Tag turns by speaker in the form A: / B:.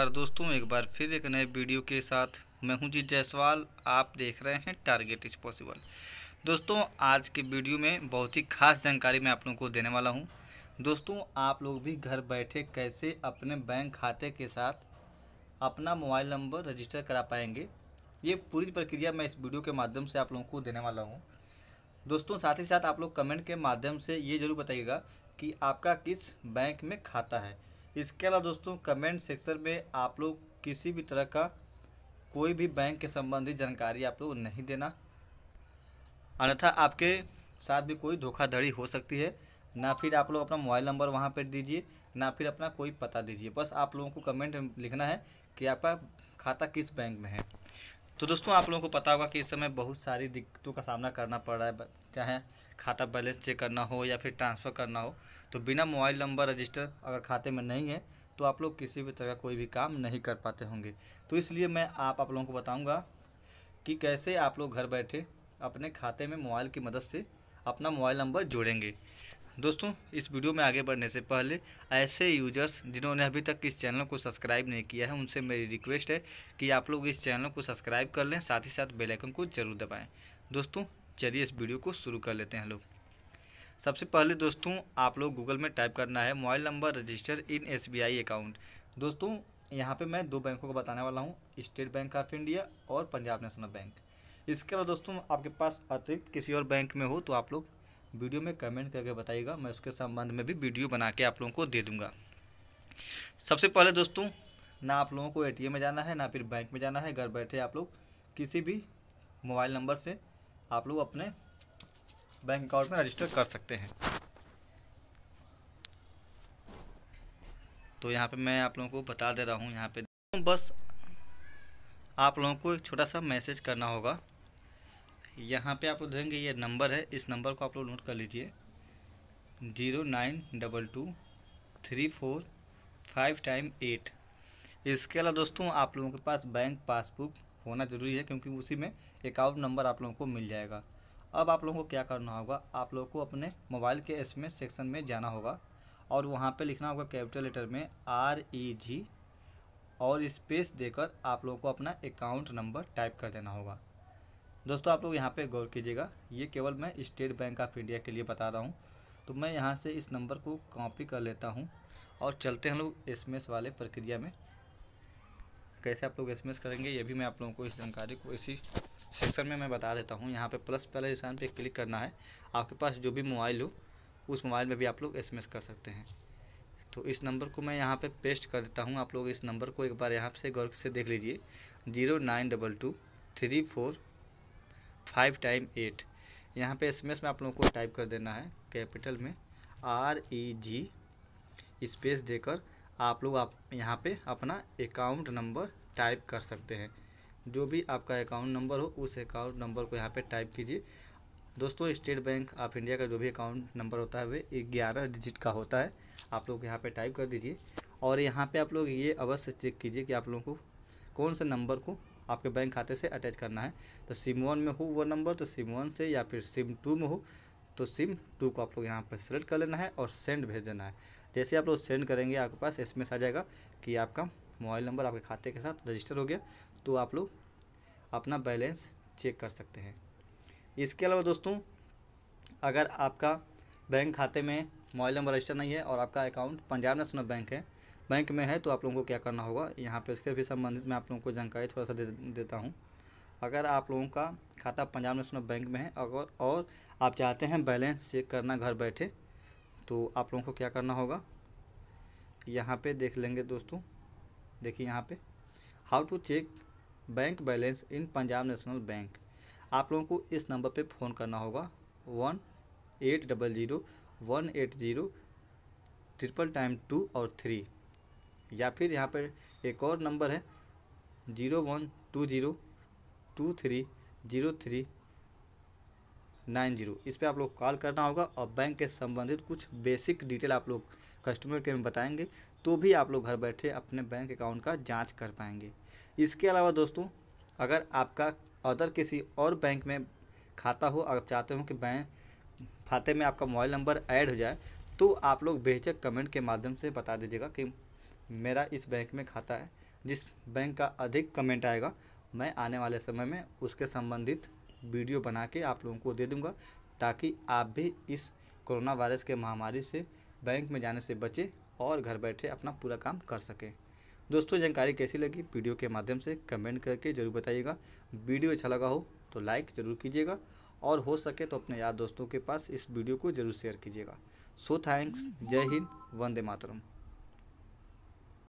A: नमस्कार दोस्तों एक बार फिर एक नए वीडियो के साथ मैं हूं जी जायसवाल आप देख रहे हैं टारगेट इज पॉसिबल दोस्तों आज के वीडियो में बहुत ही खास जानकारी मैं आप लोगों को देने वाला हूं दोस्तों आप लोग भी घर बैठे कैसे अपने बैंक खाते के साथ अपना मोबाइल नंबर रजिस्टर करा पाएंगे ये पूरी प्रक्रिया मैं इस वीडियो के माध्यम से आप लोगों को देने वाला हूँ दोस्तों साथ ही साथ आप लोग कमेंट के माध्यम से ये ज़रूर बताइएगा कि आपका किस बैंक में खाता है इसके अलावा दोस्तों कमेंट सेक्शन में आप लोग किसी भी तरह का कोई भी बैंक के संबंधी जानकारी आप लोग नहीं देना अन्यथा आपके साथ भी कोई धोखाधड़ी हो सकती है ना फिर आप लोग अपना मोबाइल नंबर वहाँ पर दीजिए ना फिर अपना कोई पता दीजिए बस आप लोगों को कमेंट लिखना है कि आपका खाता किस बैंक में है तो दोस्तों आप लोगों को पता होगा कि इस समय बहुत सारी दिक्कतों का सामना करना पड़ रहा है चाहे खाता बैलेंस चेक करना हो या फिर ट्रांसफ़र करना हो तो बिना मोबाइल नंबर रजिस्टर अगर खाते में नहीं है तो आप लोग किसी भी तरह कोई भी काम नहीं कर पाते होंगे तो इसलिए मैं आप आप लोगों को बताऊँगा कि कैसे आप लोग घर बैठे अपने खाते में मोबाइल की मदद से अपना मोबाइल नंबर जोड़ेंगे दोस्तों इस वीडियो में आगे बढ़ने से पहले ऐसे यूजर्स जिन्होंने अभी तक इस चैनल को सब्सक्राइब नहीं किया है उनसे मेरी रिक्वेस्ट है कि आप लोग इस चैनल को सब्सक्राइब कर लें साथ ही साथ बेलाइकन को जरूर दबाएँ दोस्तों चलिए इस वीडियो को शुरू कर लेते हैं लोग सबसे पहले दोस्तों आप लोग गूगल में टाइप करना है mobile number register in S account दोस्तों यहाँ पे मैं दो बैंकों को बताने वाला हूँ स्टेट बैंक ऑफ इंडिया और पंजाब नेशनल बैंक इसके अलावा दोस्तों आपके पास अतिरिक्त किसी और बैंक में हो तो आप लोग वीडियो में कमेंट करके बताइएगा मैं उसके संबंध में भी वीडियो बना के आप लोगों को दे दूँगा सबसे पहले दोस्तों ना आप लोगों को एटीएम में जाना है ना फिर बैंक में जाना है घर बैठे आप लोग किसी भी मोबाइल नंबर से आप लोग अपने बैंक अकाउंट में रजिस्टर कर सकते हैं तो यहाँ पे मैं आप लोगों को बता दे रहा हूँ यहाँ पे बस आप लोगों को एक छोटा सा मैसेज करना होगा यहाँ पे आप लोग देखेंगे ये नंबर है इस नंबर को आप लोग नोट कर लीजिए zero nine double two three four five time eight इसके अलावा दोस्तों आप लोगों के पास बैंक पासबुक होना ज़रूरी है क्योंकि उसी में अकाउंट नंबर आप लोगों को मिल जाएगा अब आप लोगों को क्या करना होगा आप लोगों को अपने मोबाइल के एस सेक्शन में जाना होगा और वहाँ पे लिखना होगा कैपिटल लेटर में आर ई जी और स्पेस देकर आप लोगों को अपना अकाउंट नंबर टाइप कर देना होगा दोस्तों आप लोग यहाँ पे गौर कीजिएगा ये केवल मैं स्टेट बैंक ऑफ इंडिया के लिए बता रहा हूँ तो मैं यहाँ से इस नंबर को कॉपी कर लेता हूँ और चलते हैं लोग एस वाले प्रक्रिया में कैसे आप लोग एस करेंगे ये भी मैं आप लोगों को इस जानकारी को इसी सेक्शन में मैं बता देता हूँ यहाँ पर प्लस पहले निशान पर क्लिक करना है आपके पास जो भी मोबाइल हो उस मोबाइल में भी आप लोग एस कर सकते हैं तो इस नंबर को मैं यहाँ पे पेस्ट कर देता हूँ आप लोग इस नंबर को एक बार यहाँ से गौर से देख लीजिए zero nine double two three four five time eight यहाँ पे एसएमएस में आप लोगों को टाइप कर देना है कैपिटल में आर ई जी स्पेस देकर आप लोग आप यहाँ पे अपना अकाउंट नंबर टाइप कर सकते हैं जो भी आपका अकाउंट नंबर हो उस अकाउंट नंबर को यहाँ पे टाइप कीजिए दोस्तों स्टेट बैंक ऑफ इंडिया का जो भी अकाउंट नंबर होता है वह ग्यारह डिजिट का होता है आप लोग यहाँ पे टाइप कर दीजिए और यहाँ पे आप लोग ये अवश्य चेक कीजिए कि आप लोगों को कौन से नंबर को आपके बैंक खाते से अटैच करना है तो सिम वन में हो वो नंबर तो सिम वन से या फिर सिम टू में हो तो सिम टू को आप लोग यहाँ पर सेलेक्ट कर लेना है और सेंड भेज देना है जैसे आप लोग सेंड करेंगे आपके पास एस आ जाएगा कि आपका मोबाइल नंबर आपके खाते के साथ रजिस्टर हो गया तो आप लोग अपना बैलेंस चेक कर सकते हैं इसके अलावा दोस्तों अगर आपका बैंक खाते में मोबाइल नंबर रजिस्टर नहीं है और आपका अकाउंट पंजाब नेशनल बैंक है बैंक में है तो आप लोगों को क्या करना होगा यहाँ पे उसके भी संबंधित मैं आप लोगों को जानकारी थोड़ा सा दे देता हूँ अगर आप लोगों का खाता पंजाब नेशनल बैंक में है अगर और आप चाहते हैं बैलेंस चेक करना घर बैठे तो आप लोगों को क्या करना होगा यहाँ पे देख लेंगे दोस्तों देखिए यहाँ पे how to check bank balance in Punjab national bank आप लोगों को इस नंबर पे फ़ोन करना होगा one eight double zero one eight zero triple time two और थ्री या फिर यहाँ पर एक और नंबर है zero one two zero two three zero three nine zero इस पर आप लोग कॉल करना होगा और बैंक के संबंधित कुछ बेसिक डिटेल आप लोग कस्टमर केयर में बताएंगे तो भी आप लोग घर बैठे अपने बैंक अकाउंट का जांच कर पाएंगे इसके अलावा दोस्तों अगर आपका अदर किसी और बैंक में खाता हो अगर चाहते हो कि बैंक खाते में आपका मोबाइल नंबर ऐड हो जाए तो आप लोग बेहचक कमेंट के माध्यम से बता दीजिएगा कि मेरा इस बैंक में खाता है जिस बैंक का अधिक कमेंट आएगा मैं आने वाले समय में उसके संबंधित वीडियो बना के आप लोगों को दे दूँगा ताकि आप भी इस कोरोना वायरस के महामारी से बैंक में जाने से बचें और घर बैठे अपना पूरा काम कर सकें दोस्तों जानकारी कैसी लगी वीडियो के माध्यम से कमेंट करके ज़रूर बताइएगा वीडियो अच्छा लगा हो तो लाइक ज़रूर कीजिएगा और हो सके तो अपने यार दोस्तों के पास इस वीडियो को ज़रूर शेयर कीजिएगा सो थैंक्स जय हिंद वंदे मातरम